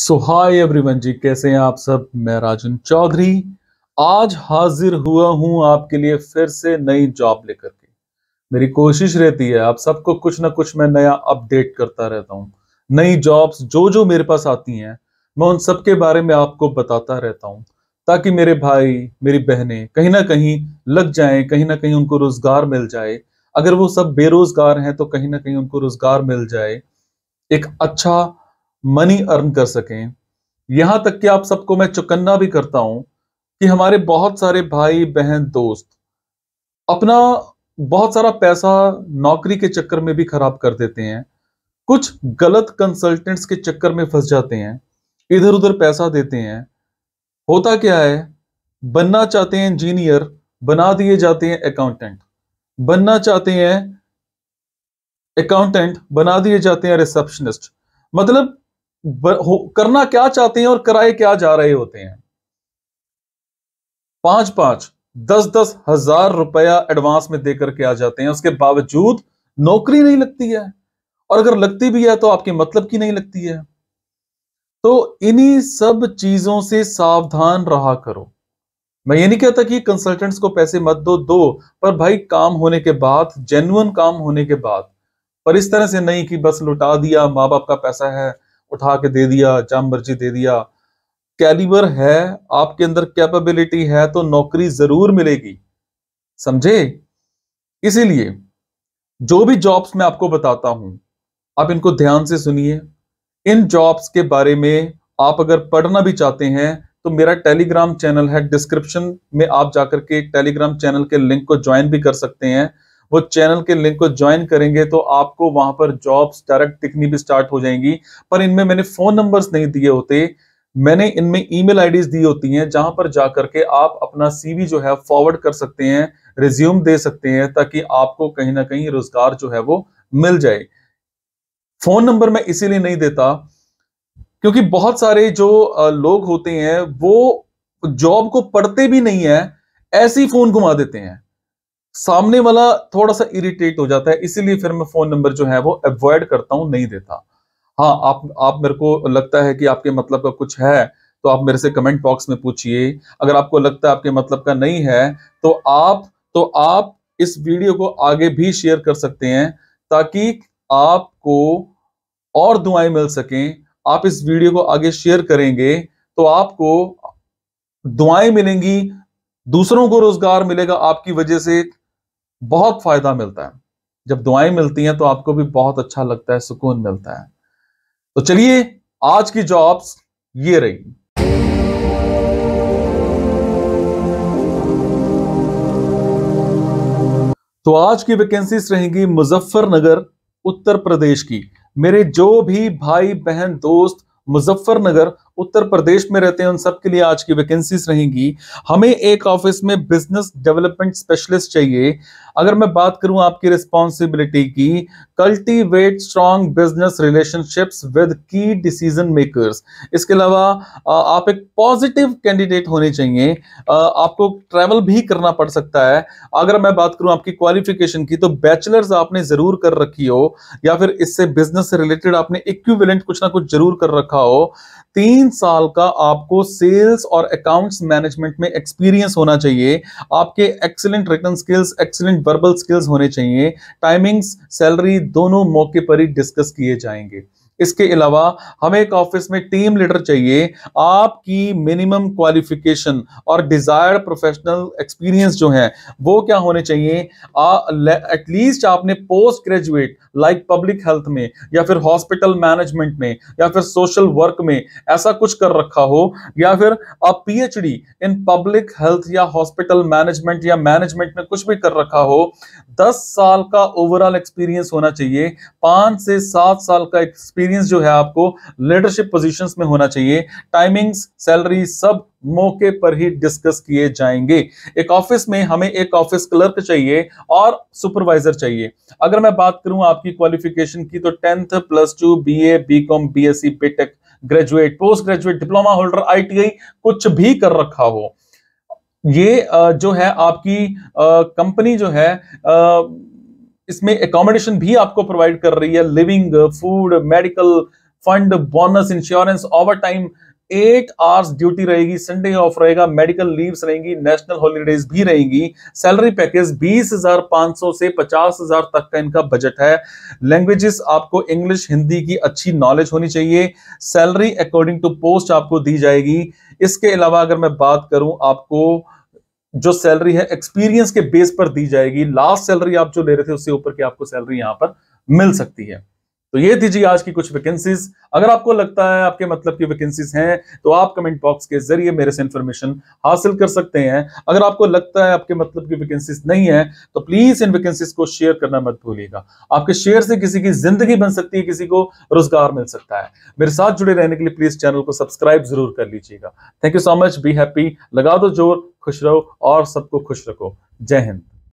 सो hi everyone जी कैसे हैं आप सब मैं राजन चौधरी आज हाजिर हुआ हूं आपके लिए फिर से नई जॉब लेकर के मेरी कोशिश रहती है आप सबको कुछ ना कुछ मैं नया अपडेट करता रहता हूं नई जॉब्स जो जो मेरे पास आती हैं मैं उन सब के बारे में आपको बताता रहता हूं ताकि मेरे भाई मेरी बहनें कहीं ना कहीं लग जाएं कहीं ना कहीं उनको रोजगार मिल जाए अगर वो सब बेरोजगार हैं तो कहीं ना कहीं उनको रोजगार मिल जाए एक अच्छा मनी अर्न कर सकें यहां तक कि आप सबको मैं चुकन्ना भी करता हूं कि हमारे बहुत सारे भाई बहन दोस्त अपना बहुत सारा पैसा नौकरी के चक्कर में भी खराब कर देते हैं कुछ गलत कंसल्टेंट्स के चक्कर में फंस जाते हैं इधर उधर पैसा देते हैं होता क्या है बनना चाहते हैं इंजीनियर बना दिए जाते हैं अकाउंटेंट बनना चाहते हैं अकाउंटेंट बना दिए जाते हैं रिसेप्शनिस्ट मतलब करना क्या चाहते हैं और कराए क्या जा रहे होते हैं पांच पांच दस दस हजार रुपया एडवांस में देकर के आ जाते हैं उसके बावजूद नौकरी नहीं लगती है और अगर लगती भी है तो आपके मतलब की नहीं लगती है तो इन्हीं सब चीजों से सावधान रहा करो मैं ये नहीं कहता कि कंसल्टेंट्स को पैसे मत दो दो पर भाई काम होने के बाद जेन्युन काम होने के बाद पर इस तरह से नहीं कि बस लुटा दिया माँ बाप का पैसा है उठा के दे दिया जहाँ मर्जी दे दिया कैलिबर है आपके अंदर कैपेबिलिटी है तो नौकरी जरूर मिलेगी समझे इसीलिए जो भी जॉब्स मैं आपको बताता हूं आप इनको ध्यान से सुनिए इन जॉब्स के बारे में आप अगर पढ़ना भी चाहते हैं तो मेरा टेलीग्राम चैनल है डिस्क्रिप्शन में आप जाकर के टेलीग्राम चैनल के लिंक को ज्वाइन भी कर सकते हैं वो चैनल के लिंक को ज्वाइन करेंगे तो आपको वहां पर जॉब्स डायरेक्ट दिखनी भी स्टार्ट हो जाएंगी पर इनमें मैंने फोन नंबर्स नहीं दिए होते मैंने इनमें ईमेल आईडीज दी होती हैं जहां पर जाकर के आप अपना सीवी जो है फॉरवर्ड कर सकते हैं रिज्यूम दे सकते हैं ताकि आपको कहीं ना कहीं रोजगार जो है वो मिल जाए फोन नंबर मैं इसीलिए नहीं देता क्योंकि बहुत सारे जो लोग होते हैं वो जॉब को पढ़ते भी नहीं है ऐसे ही फोन घुमा देते हैं सामने वाला थोड़ा सा इरिटेट हो जाता है इसीलिए फिर मैं फोन नंबर जो है वो अवॉइड करता हूं नहीं देता हाँ आप आप मेरे को लगता है कि आपके मतलब का कुछ है तो आप मेरे से कमेंट बॉक्स में पूछिए अगर आपको लगता है आपके मतलब का नहीं है तो आप तो आप इस वीडियो को आगे भी शेयर कर सकते हैं ताकि आपको और दुआएं मिल सकें आप इस वीडियो को आगे शेयर करेंगे तो आपको दुआएं मिलेंगी दूसरों को रोजगार मिलेगा आपकी वजह से बहुत फ़ायदा मिलता है जब दुआएं मिलती हैं तो आपको भी बहुत अच्छा लगता है सुकून मिलता है तो चलिए आज की जॉब्स ये रही तो आज की वैकेंसीज रहेंगी मुजफ्फरनगर उत्तर प्रदेश की मेरे जो भी भाई बहन दोस्त मुजफ्फरनगर उत्तर प्रदेश में रहते हैं उन सबके लिए आज की वैकेंसीज रहेंगी हमें एक ऑफिस में बिजनेस डेवलपमेंट स्पेशलिस्ट चाहिए अगर मैं बात करूं आपकी रिस्पॉन्सिबिलिटी की cultivate strong business relationships with key decision makers इसके अलावा आप एक पॉजिटिव कैंडिडेट होने चाहिए आपको ट्रैवल भी करना पड़ सकता है अगर मैं बात करूं आपकी क्वालिफिकेशन की तो बैचलर्स आपने ज़रूर कर रखी हो या फिर इससे बिजनेस से रिलेटेड आपने इक्विवेलेंट कुछ ना कुछ जरूर कर रखा हो तीन तीन साल का आपको सेल्स और अकाउंट्स मैनेजमेंट में एक्सपीरियंस होना चाहिए आपके excellent written skills excellent verbal skills होने चाहिए टाइमिंग्स सैलरी दोनों मौके पर ही डिस्कस किए जाएंगे इसके अलावा हमें एक ऑफिस में टीम लीडर चाहिए आपकी मिनिमम क्वालिफिकेशन और डिजायर प्रोफेशनल एक्सपीरियंस जो है वो क्या होने चाहिए एटलीस्ट आपने post graduate like public health में या फिर हॉस्पिटल मैनेजमेंट में या फिर सोशल वर्क में ऐसा कुछ कर रखा हो या फिर आप पीएचडी इन पब्लिक हेल्थ या हॉस्पिटल मैनेजमेंट या मैनेजमेंट में कुछ भी कर रखा हो दस साल का ओवरऑल एक्सपीरियंस होना चाहिए पांच से सात साल का एक्सपीरियंस एक्सपीरियंस जो है आपको लीडरशिप पोजीशंस में होना चाहिए टाइमिंग्स सैलरी सब मौके पर ही डिस्कस किए जाएंगे एक ऑफिस में हमें एक ऑफिस क्लर्क चाहिए और सुपरवाइजर चाहिए अगर मैं बात करूं आपकी क्वालिफिकेशन की तो tenth plus two B A B com B S C BTech graduate post graduate diploma holder ITI कुछ भी कर रखा हो ये जो है आपकी कंपनी जो है आ, इसमें अकोमोडेशन भी आपको प्रोवाइड कर रही है living food medical fund bonus insurance over time eight hours duty रहेगी संडे ऑफ रहेगा मेडिकल लीव्स रहेंगी नेशनल हॉलीडेज भी रहेंगी सैलरी पैकेज 20,500 से 50,000 तक का इनका बजट है लैंग्वेजेस आपको इंग्लिश हिंदी की अच्छी नॉलेज होनी चाहिए सैलरी अकॉर्डिंग टू पोस्ट आपको दी जाएगी इसके अलावा अगर मैं बात करूं आपको जो सैलरी है एक्सपीरियंस के बेस पर दी जाएगी लास्ट सैलरी आप जो ले रहे थे उससे ऊपर की आपको सैलरी यहां पर मिल सकती है तो ये थी जी आज की कुछ वैकेंसीज अगर आपको लगता है आपके मतलब की वैकेंसीज हैं तो आप कमेंट बॉक्स के जरिए मेरे से इंफॉर्मेशन हासिल कर सकते हैं अगर आपको लगता है आपके मतलब की वैकेंसीज नहीं है तो प्लीज इन वैकेंसीज को शेयर करना मत भूलिएगा आपके शेयर से किसी की जिंदगी बन सकती है किसी को रोजगार मिल सकता है मेरे साथ जुड़े रहने के लिए प्लीज चैनल को सब्सक्राइब जरूर कर लीजिएगा thank you so much be happy लगा दो जोर खुश रहो और सबको खुश रखो जय हिंद